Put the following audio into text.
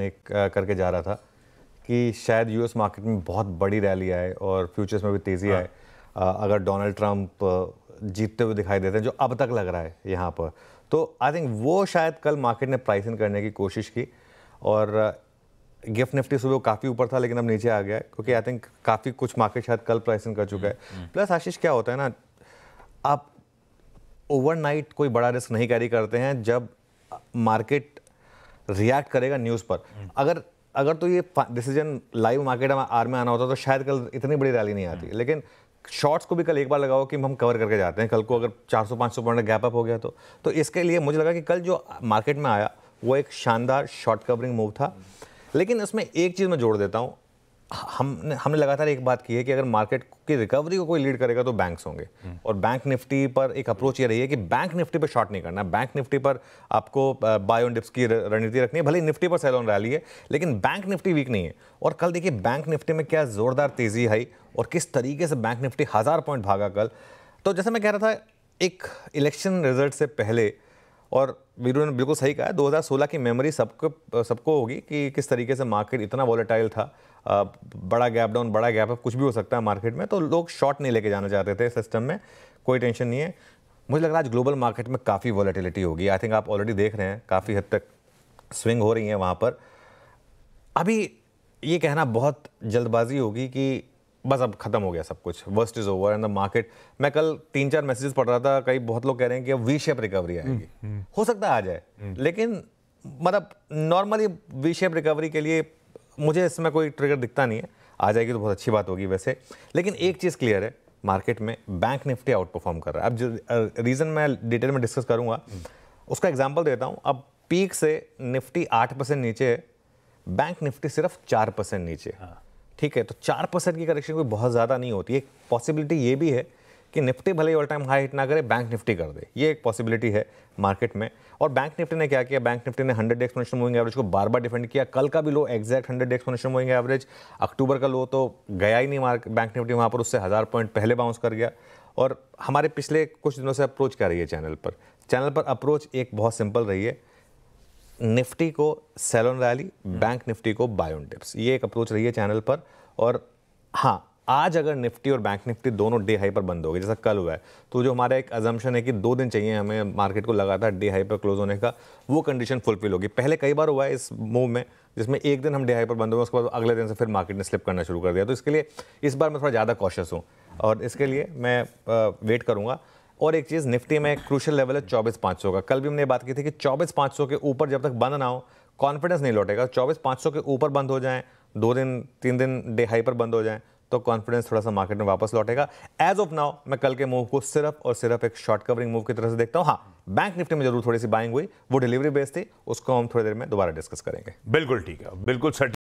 एक करके जा रहा था कि शायद यूएस मार्केट में बहुत बड़ी रैली आए और फ्यूचर्स में भी तेज़ी हाँ। आए अगर डोनाल्ड ट्रंप जीतते हुए दिखाई देते हैं जो अब तक लग रहा है यहाँ पर तो आई थिंक वो शायद कल मार्केट ने प्राइस इन करने की कोशिश की और गिफ्ट निफ्टी सुबह काफ़ी ऊपर था लेकिन अब नीचे आ गया है क्योंकि आई थिंक काफ़ी कुछ मार्केट शायद कल प्राइस इन कर चुका है प्लस हम्म, हम्म। आशीष क्या होता है ना आप ओवरनाइट कोई बड़ा रिस्क नहीं कैरी करते हैं जब मार्केट रिएक्ट करेगा न्यूज़ पर अगर अगर तो ये डिसीजन लाइव मार्केट आर में आना होता तो शायद कल इतनी बड़ी रैली नहीं आती लेकिन शॉर्ट्स को भी कल एक बार लगाओ कि हम कवर करके जाते हैं कल को अगर 400-500 पॉइंट गैप अप हो गया तो तो इसके लिए मुझे लगा कि कल जो मार्केट में आया वो एक शानदार शॉर्ट कवरिंग मूव था लेकिन इसमें एक चीज़ मैं जोड़ देता हूँ हमने हमने लगातार एक बात की है कि अगर मार्केट की रिकवरी को कोई लीड करेगा तो बैंक्स होंगे और बैंक निफ्टी पर एक अप्रोच ये रही है कि बैंक निफ्टी पर शॉर्ट नहीं करना बैंक निफ्टी पर आपको बायो डिप्स की रणनीति रखनी है भले निफ्टी पर सैलॉन रैली है लेकिन बैंक निफ्टी वीक नहीं है और कल देखिए बैंक निफ्टी में क्या ज़ोरदार तेज़ी आई और किस तरीके से बैंक निफ्टी हज़ार पॉइंट भागा कल तो जैसे मैं कह रहा था एक इलेक्शन रिजल्ट से पहले और वीरू ने बिल्कुल सही कहा 2016 की मेमोरी सबको सबको होगी कि किस तरीके से मार्केट इतना वॉलेटाइल था बड़ा गैप डाउन बड़ा गैप अप कुछ भी हो सकता है मार्केट में तो लोग शॉर्ट नहीं लेके जाना चाहते थे सिस्टम में कोई टेंशन नहीं है मुझे लग रहा है आज ग्लोबल मार्केट में काफ़ी वॉलेटिलिटी होगी आई थिंक आप ऑलरेडी देख रहे हैं काफ़ी हद तक स्विंग हो रही है वहाँ पर अभी ये कहना बहुत जल्दबाजी होगी कि बस अब खत्म हो गया सब कुछ worst is over and the market मैं कल तीन चार मैसेजेस पढ़ रहा था कई बहुत लोग कह रहे हैं कि अब वी शेप रिकवरी आएगी हम्म, हम्म। हो सकता है आ जाए हम्म। लेकिन मतलब नॉर्मली वी शेप रिकवरी के लिए मुझे इसमें कोई ट्रिगर दिखता नहीं है आ जाएगी तो बहुत अच्छी बात होगी वैसे लेकिन एक चीज़ क्लियर है मार्केट में बैंक निफ्टी आउट परफॉर्म कर रहा है अब जो रीज़न मैं डिटेल में डिस्कस करूँगा उसका एग्जाम्पल देता हूँ अब पीक से निफ्टी आठ परसेंट नीचे है बैंक निफ्टी सिर्फ चार परसेंट नीचे है हाँ। ठीक है तो चार परसेंट की करेक्शन कोई बहुत ज़्यादा नहीं होती एक पॉसिबिलिटी ये भी है कि निफ्टी भले ही ऑल टाइम हाई हिट ना करे बैंक निफ्टी कर दे ये एक पॉसिबिलिटी है मार्केट में और बैंक निफ्टी ने क्या किया बैंक निफ्टी ने डेक्स एक्सपोनेंशियल मूविंग एवरेज को बार बार डिफेंड किया कल का भी low exact hundred exponential moving average अक्टूबर का लो तो गया ही नहीं मार्क बैंक निफ्टी वहाँ पर उससे हज़ार पॉइंट पहले बाउंस कर गया और हमारे पिछले कुछ दिनों से अप्रोच क्या रही है चैनल पर चैनल पर अप्रोच एक बहुत सिंपल रही है निफ्टी को सेलोन रैली बैंक निफ्टी को बायोन टिप्स ये एक अप्रोच रही है चैनल पर और हाँ आज अगर निफ्टी और बैंक निफ्टी दोनों डे हाई पर बंद हो गए जैसा कल हुआ है तो जो हमारा एक अजम्पन है कि दो दिन चाहिए हमें मार्केट को लगातार डे हाई पर क्लोज होने का वो कंडीशन फुलफिल होगी पहले कई बार हुआ है इस मूव में जिसमें एक दिन हम डे हाई पर बंद हुए उसके बाद अगले दिन से फिर मार्केट ने स्लिप करना शुरू कर दिया तो इसके लिए इस बार मैं थोड़ा ज़्यादा कॉशियस हूँ और इसके लिए मैं वेट करूँगा और एक चीज़ निफ्टी में क्रूशल लेवल है चौबीस पाँच सौ का कल भी हमने बात की थी कि चौबीस पाँच सौ के ऊपर जब तक बंद ना हो कॉन्फिडेंस नहीं लौटेगा चौबीस पाँच सौ के ऊपर बंद हो जाएँ दो दिन तीन दिन डे हाई पर बंद हो जाएँ तो कॉन्फिडेंस थोड़ा सा मार्केट में वापस लौटेगा एज ऑफ नाउ मैं कल के मूव को सिर्फ और सिर्फ एक शॉर्ट कवरिंग मूव की तरह से देखता हूं हाँ बैंक निफ्टी में जरूर थोड़ी सी बाइंग हुई वो डिलीवरी बेस थी उसको हम थोड़ी देर में दोबारा डिस्कस करेंगे बिल्कुल ठीक है बिल्कुल सर